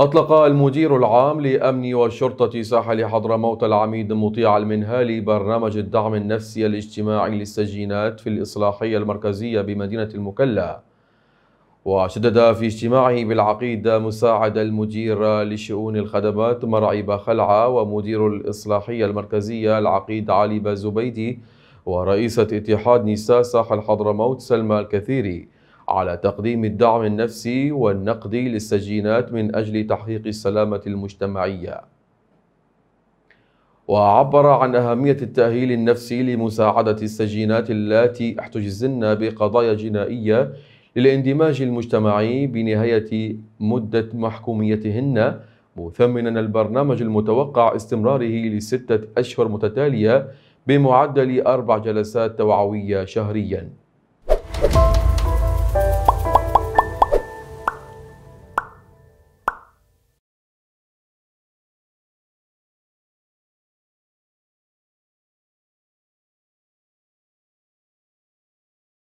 أطلق المدير العام لأمن والشرطة ساحل حضرموت العميد مطيع المنهالي برنامج الدعم النفسي الاجتماعي للسجينات في الإصلاحية المركزية بمدينة المكلا وشدد في اجتماعه بالعقيدة مساعد المدير لشؤون الخدمات مرعي خلعة ومدير الإصلاحية المركزية العقيد علي بازوبيدي ورئيسة اتحاد نساء ساحل حضرموت سلمى الكثيري على تقديم الدعم النفسي والنقدي للسجينات من أجل تحقيق السلامة المجتمعية وعبر عن أهمية التأهيل النفسي لمساعدة السجينات اللاتي احتجزن بقضايا جنائية للاندماج المجتمعي بنهاية مدة محكوميتهن مثمنا البرنامج المتوقع استمراره لستة أشهر متتالية بمعدل أربع جلسات توعوية شهرياً.